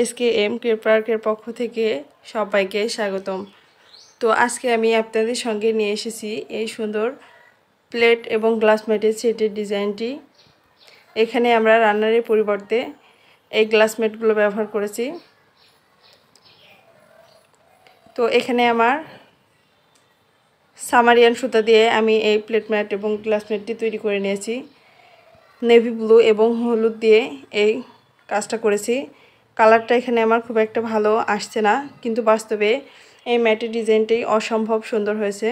SK M K পার্কের পক্ষ থেকে সবাইকে স্বাগতম তো আজকে আমি আপনাদের সঙ্গে নিয়ে এসেছি এই সুন্দর প্লেট এবং গ্লাস ম্যাটের সেটের ডিজাইনটি এখানে আমরা রান্নারের পরিবর্তে এই গ্লাস ম্যাটগুলো ব্যবহার করেছি তো এখানে আমার সামারিয়ান সুতা দিয়ে আমি এই প্লেট ম্যাট এবং গ্লাস ম্যাটটি তৈরি করে নিয়েছি নেভি ব্লু এবং হলুদ দিয়ে এই কাজটা করেছি কালারটা এখানে আমার খুব একটা ভালো আসছে না কিন্তু বাস্তবে এই ম্যাটের ডিজাইনটাই অসম্ভব সুন্দর হয়েছে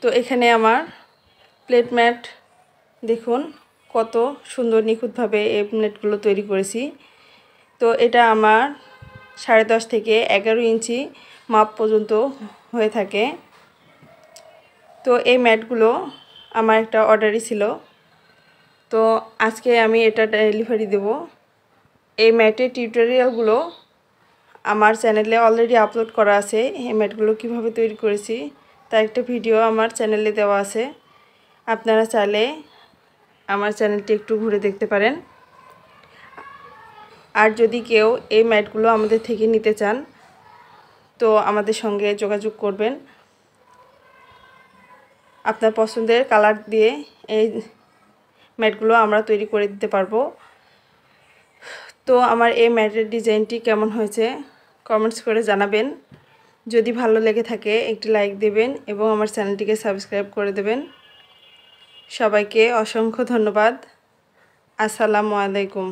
তো এখানে আমার প্লেট ম্যাট দেখুন কত সুন্দর নিখুঁতভাবে এই প্লেটগুলো তৈরি করেছি তো এটা আমার সাড়ে দশ থেকে এগারো ইঞ্চি মাপ পর্যন্ত হয়ে থাকে তো এই ম্যাটগুলো আমার একটা অর্ডারই ছিল তো আজকে আমি এটা ডেলিভারি দেব এই ম্যাটের টিউটোরিয়ালগুলো আমার চ্যানেলে অলরেডি আপলোড করা আছে এই ম্যাটগুলো কিভাবে তৈরি করেছি তার একটা ভিডিও আমার চ্যানেলে দেওয়া আছে আপনারা চাইলে আমার চ্যানেলটি একটু ঘুরে দেখতে পারেন আর যদি কেউ এই ম্যাটগুলো আমাদের থেকে নিতে চান তো আমাদের সঙ্গে যোগাযোগ করবেন আপনার পছন্দের কালার দিয়ে এই ম্যাটগুলো আমরা তৈরি করে দিতে পারবো তো আমার এই ম্যাটের ডিজাইনটি কেমন হয়েছে কমেন্টস করে জানাবেন যদি ভালো লেগে থাকে একটি লাইক দেবেন এবং আমার চ্যানেলটিকে সাবস্ক্রাইব করে দেবেন সবাইকে অসংখ্য ধন্যবাদ আসসালামু আলাইকুম